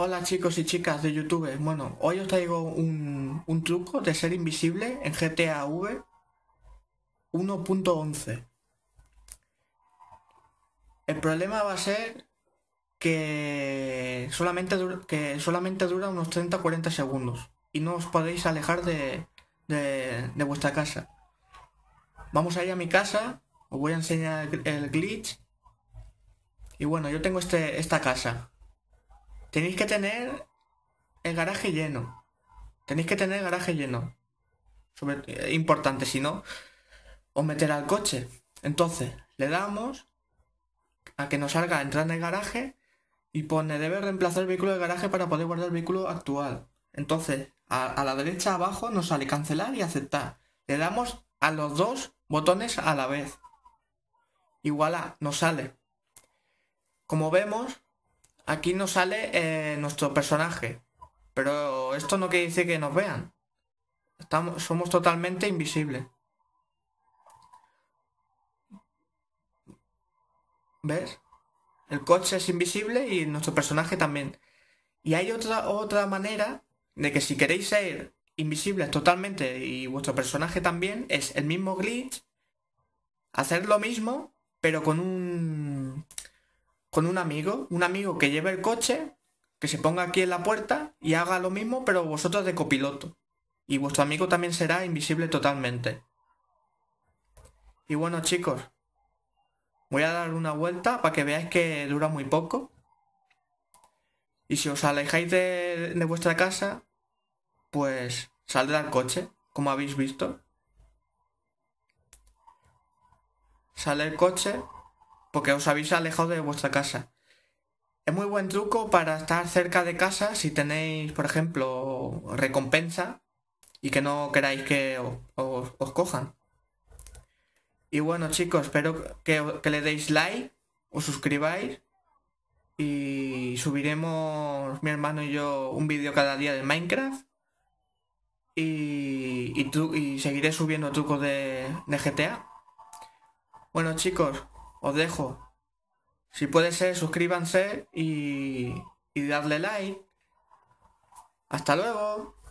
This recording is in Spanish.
Hola chicos y chicas de YouTube. Bueno, hoy os traigo un, truco de ser invisible en GTA V 1.11. El problema va a ser que solamente, dura, que solamente dura unos 30-40 segundos y no os podéis alejar de, de, de vuestra casa. Vamos a ir a mi casa, os voy a enseñar el glitch. Y bueno, yo tengo este, esta casa. Tenéis que tener el garaje lleno. Tenéis que tener el garaje lleno. Eh, importante, si no, os meter al coche. Entonces, le damos a que nos salga entrar en el garaje y pone debe reemplazar el vehículo de garaje para poder guardar el vehículo actual. Entonces, a, la derecha abajo nos sale cancelar y aceptar. Le damos a los dos botones a la vez. Igual no nos sale. Como vemos, Aquí nos sale eh, nuestro personaje. Pero esto no quiere decir que nos vean. Estamos, somos totalmente invisibles. ¿Ves? El coche es invisible y nuestro personaje también. Y hay otra, otra manera de que si queréis ser invisibles totalmente y vuestro personaje también, es el mismo glitch, hacer lo mismo, pero con un con un amigo, un amigo que lleve el coche, que se ponga aquí en la puerta y haga lo mismo, pero vosotros de copiloto. Y vuestro amigo también será invisible totalmente. Y bueno chicos, voy a dar una vuelta para que veáis que dura muy poco. Y si os alejáis de, vuestra casa, pues saldrá el coche, como habéis visto. Sale el coche porque os habéis alejado de vuestra casa. Es muy buen truco para estar cerca de casa si tenéis, por ejemplo, recompensa y que no queráis que os, cojan. Y bueno chicos, espero que, le deis like, os suscribáis y subiremos mi hermano y yo un vídeo cada día de Minecraft y, y, seguiré subiendo trucos de GTA. Bueno chicos, os dejo. Si puede ser, suscríbanse y, y darle like. Hasta luego.